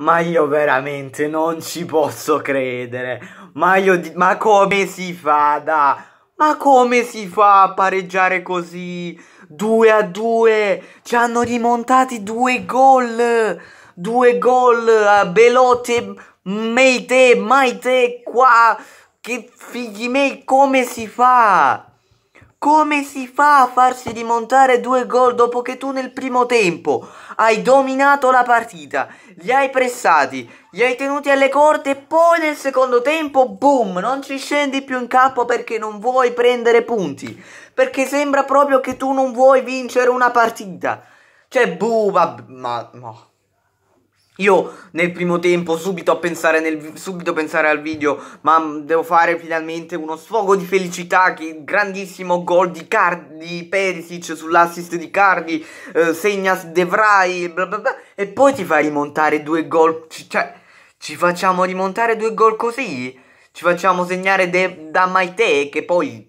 Ma io veramente non ci posso credere. Ma io... Ma come si fa da... Ma come si fa a pareggiare così? 2 a 2. Ci hanno rimontati due gol. Due gol. Belote, Meite, Maite qua. Che figli miei, come si fa? Come si fa a farsi rimontare due gol dopo che tu nel primo tempo hai dominato la partita, li hai pressati, li hai tenuti alle corte e poi nel secondo tempo, boom, non ci scendi più in campo perché non vuoi prendere punti, perché sembra proprio che tu non vuoi vincere una partita. Cioè, buh, ma... ma no. Io nel primo tempo subito, pensare nel, subito pensare al video, ma devo fare finalmente uno sfogo di felicità, che grandissimo gol di, di Perisic sull'assist di Cardi, eh, segna De bla bla bla, e poi ti fa rimontare due gol, cioè ci facciamo rimontare due gol così? Ci facciamo segnare de- da Maite che poi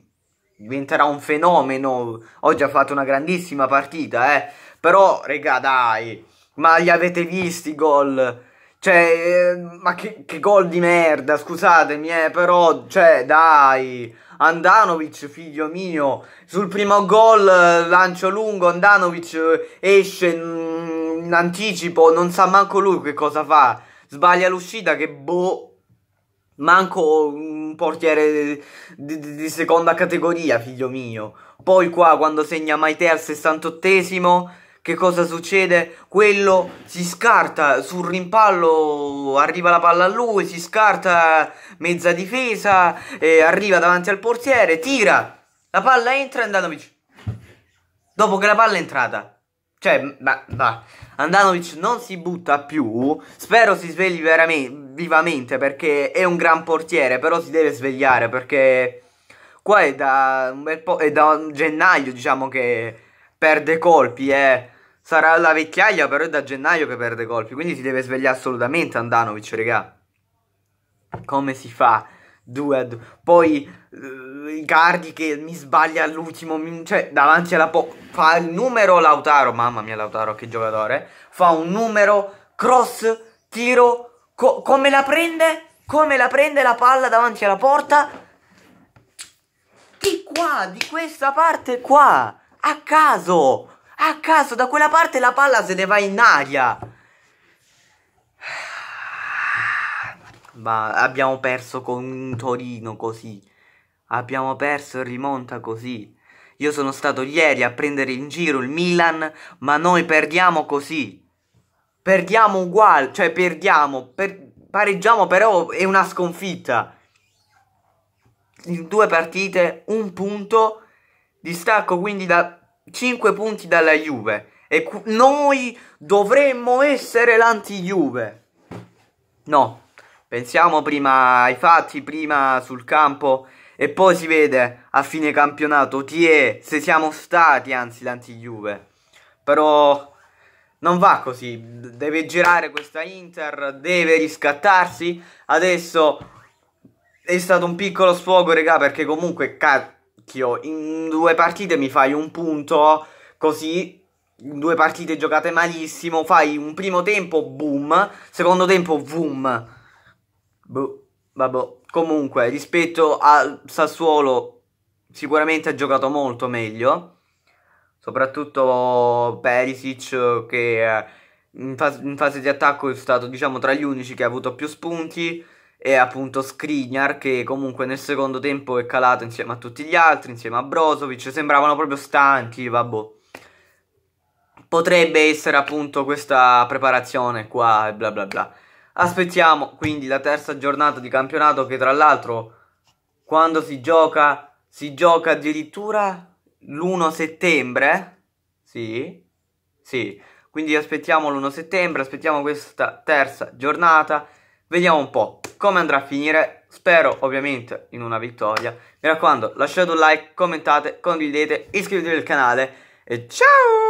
diventerà un fenomeno, oggi ha fatto una grandissima partita, eh, però regà dai... Ma li avete visti i gol? Cioè, eh, ma che, che gol di merda, scusatemi, eh, però, cioè, dai. Andanovic, figlio mio, sul primo gol eh, lancio lungo, Andanovic eh, esce in mm, anticipo, non sa manco lui che cosa fa. Sbaglia l'uscita che boh, manco un portiere di, di, di seconda categoria, figlio mio. Poi qua, quando segna Maite al 68esimo che cosa succede? Quello si scarta sul rimpallo, arriva la palla a lui, si scarta mezza difesa, eh, arriva davanti al portiere, tira. La palla entra Andanovic. Dopo che la palla è entrata. Cioè, ma, ma Andanovic non si butta più. Spero si svegli veramente, vivamente perché è un gran portiere, però si deve svegliare perché qua è da un bel po' è da gennaio, diciamo che perde colpi, eh. Sarà alla vecchiaia, però è da gennaio che perde colpi, quindi si deve svegliare assolutamente Andanovic, regà. Come si fa? Due a due. Poi uh, eh, Cardi che mi sbaglia all'ultimo, cioè davanti alla po- fa il numero Lautaro, mamma mia Lautaro che giocatore, eh. fa un numero cross, tiro, co- come la prende? Come la prende la palla davanti alla porta? Di qua, di questa parte qua. A caso! A caso, da quella parte la palla se ne va in aria! Ma abbiamo perso con un Torino così. Abbiamo perso e rimonta così. Io sono stato ieri a prendere in giro il Milan, ma noi perdiamo così. Perdiamo uguale, cioè perdiamo, per, pareggiamo però è una sconfitta. In due partite, un punto Distacco quindi da 5 punti dalla Juve. E noi dovremmo essere l'anti-Juve. No, pensiamo prima ai fatti, prima sul campo e poi si vede a fine campionato tie, se siamo stati anzi l'anti-Juve. Però non va così, deve girare questa Inter, deve riscattarsi. Adesso è stato un piccolo sfogo, regà, perché comunque... Chio, in due partite mi fai un punto, così in due partite giocate malissimo, fai un primo tempo, boom, secondo tempo, boom. Boh, vabbè. Comunque, rispetto al Sassuolo, sicuramente ha giocato molto meglio. Soprattutto Perisic, che eh, in fase di attacco è stato, diciamo, tra gli unici che ha avuto più spunti e appunto Skriniar che comunque nel secondo tempo è calato insieme a tutti gli altri, insieme a Brozovic, sembravano proprio stanchi, vabbè. Potrebbe essere appunto questa preparazione qua e bla bla bla. Aspettiamo quindi la terza giornata di campionato che tra l'altro quando si gioca si gioca addirittura l'1 settembre. Sì. Sì. Quindi aspettiamo l'1 settembre, aspettiamo questa terza giornata Vediamo un po' come andrà a finire. Spero ovviamente in una vittoria. Mi raccomando, lasciate un like, commentate, condividete, iscrivetevi al canale e ciao!